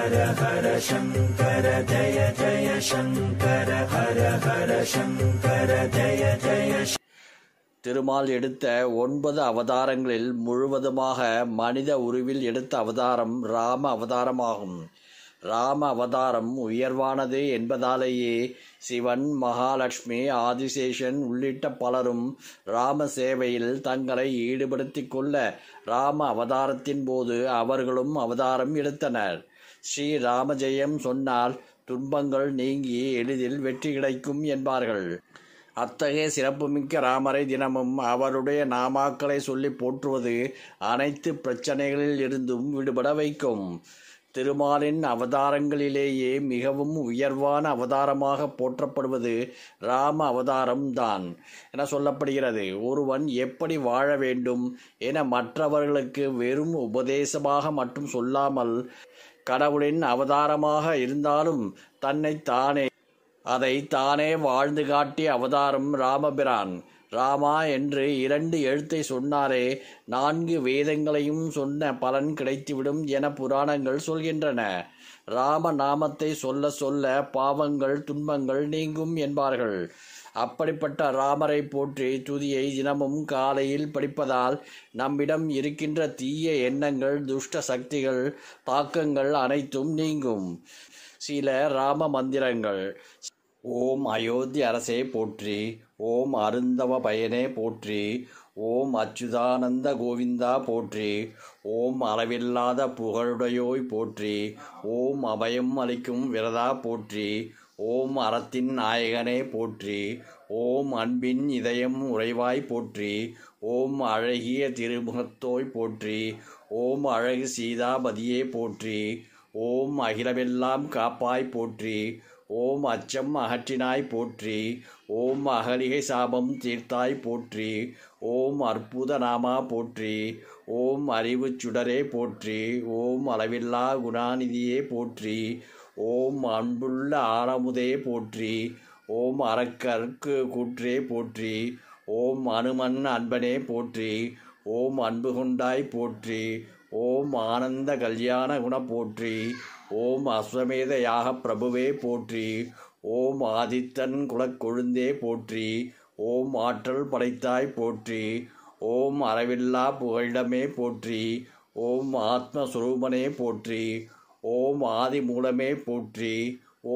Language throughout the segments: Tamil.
ஹர ஹர சங்கர ஜய ஜய சங்கர ஹர ஹர சங்கர ஜய ஜய திருமால் எடுத்த ஒன்பது அவதாரங்களில் முழுவதுமாக மனித உருவில் எடுத்த அவதாரம் ராம அவதாரமாகும் ராம அவதாரம் உயர்வானது என்பதாலேயே சிவன் மகாலட்சுமி ஆதிசேஷன் உள்ளிட்ட பலரும் ராம சேவையில் தங்களை ஈடுபடுத்திக் கொள்ள ராம அவதாரத்தின் போது அவர்களும் அவதாரம் எடுத்தனர் ஸ்ரீராமஜெயம் சொன்னால் துன்பங்கள் நீங்கி எளிதில் வெற்றி கிடைக்கும் என்பார்கள் அத்தகைய சிறப்புமிக்க ராமரை தினமும் அவருடைய நாமாக்களை சொல்லி போற்றுவது அனைத்து பிரச்சனைகளில் இருந்தும் விடுபட வைக்கும் திருமாலின் அவதாரங்களிலேயே மிகவும் உயர்வான அவதாரமாக போற்றப்படுவது ராம அவதாரம்தான் என சொல்லப்படுகிறது ஒருவன் எப்படி வாழ வேண்டும் என மற்றவர்களுக்கு வெறும் உபதேசமாக மட்டும் சொல்லாமல் கடவுளின் அவதாரமாக இருந்தாலும் தன்னை தானே அதை தானே வாழ்ந்து காட்டிய அவதாரம் ராமபிரான் ராமா என்று இரண்டு எழுத்தை சொன்னாரே நான்கு வேதங்களையும் சொன்ன பலன் கிடைத்துவிடும் என புராணங்கள் சொல்கின்றன ராம நாமத்தை சொல்ல சொல்ல பாவங்கள் துன்பங்கள் நீங்கும் என்பார்கள் அப்படிப்பட்ட ராமரை போற்றி துதியை தினமும் காலையில் படிப்பதால் நம்மிடம் இருக்கின்ற தீய எண்ணங்கள் துஷ்ட சக்திகள் தாக்கங்கள் அனைத்தும் நீங்கும் சில ராம மந்திரங்கள் ஓம் அயோத்தி அரசே போற்றி ஓம் அருந்தவ பயனே போற்றி ஓம் அச்சுதானந்த கோவிந்தா போற்றி ஓம் அளவில்லாத புகழுடையோய் போற்றி ஓம் அபயம் அளிக்கும் விரதா போற்றி ஓம் அறத்தின் நாயகனே போற்றி ஓம் அன்பின் இதயம் உறைவாய் போற்றி ஓம் அழகிய திருமுகத்தோய் போற்றி ஓம் அழகு சீதாபதியே போற்றி ஓம் அகிலமெல்லாம் காப்பாய் போற்றி ஓம் அச்சம் அகற்றினாய் போற்றி ஓம் அகலிகை சாபம் தீர்த்தாய் போற்றி ஓம் அற்புத நாமா போற்றி ஓம் அறிவு சுடரே போற்றி ஓம் அளவில்லா குணாநிதியே போற்றி ஓம் அன்புள்ள ஆரமுதே போற்றி ஓம் அறக்கற்கு கூற்றே போற்றி ஓம் அனுமன் அன்பனே போற்றி ஓம் அன்பு கொண்டாய் போற்றி ஓம் ஆனந்த கல்யாண குண போற்றி ஓம் அஸ்வமேத யாக பிரபுவே போற்றி ஓம் ஆதித்தன் குலக்கொழுந்தே போற்றி ஓம் ஆற்றல் படைத்தாய் போற்றி ஓம் அறவில்லா புகழிடமே போற்றி ஓம் ஆத்மஸ்வரூபனே போற்றி ஓம் ஆதி மூலமே போற்றி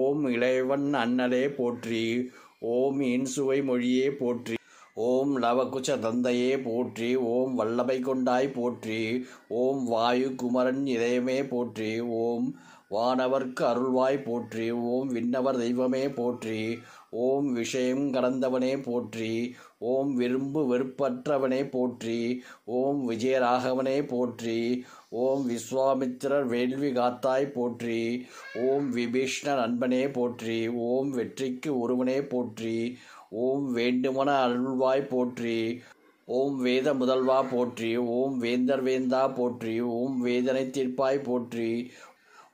ஓம் இளையவன் அண்ணலே போற்றி ஓம் இன்சுவை மொழியே போற்றி ஓம் நவகுச்ச தந்தையே போற்றி ஓம் வல்லபை கொண்டாய் போற்றி ஓம் வாயு குமரன் இதயமே போற்றி ஓம் வானவர்க்கு அருள்வாய் போற்றி ஓம் விண்ணவர் தெய்வமே போற்றி ஓம் விஷயம் கடந்தவனே போற்றி ஓம் விரும்பு வெறுப்பற்றவனே போற்றி ஓம் விஜயராகவனே போற்றி ஓம் விஸ்வாமித்திரர் வேள்வி காத்தாய் போற்றி ஓம் விபீஷ்ணர் அன்பனே போற்றி ஓம் வெற்றிக்கு ஒருவனே போற்றி ஓம் வேண்டுமன அருள்வாய் போற்றி ஓம் வேத முதல்வா போற்றி ஓம் வேந்தர் வேந்தா போற்றி ஓம் வேதனை தீர்ப்பாய் போற்றி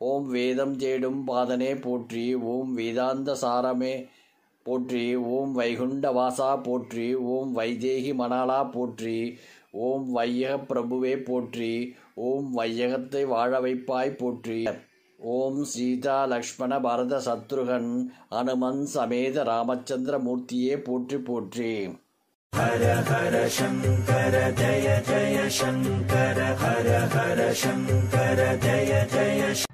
ஓம் வேதம் தேடும் பாதனே போற்றி ஓம் வேதாந்த சாரமே போற்றி ஓம் வைகுண்ட வாசா போற்றி ஓம் வைதேகி மணாலா போற்றி ஓம் வையக பிரபுவே போற்றி ஓம் வையகத்தை வாழ வைப்பாய் போற்றி ஓம் சீதா லக்ஷ்மண பரத சத்ருகன் அனுமன் சமேத ராமச்சந்திர மூர்த்தியே போற்றி போற்றி ஹர ஹர சங்கர ஜய ஜய சங்கர ஹர ஹர சங்கர ஜய ஜய